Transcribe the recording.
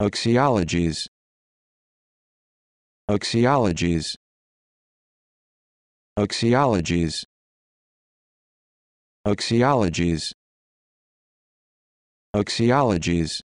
Oxiologies. Oxiologies. Oxiologies. Oxiologies. Oxiologies.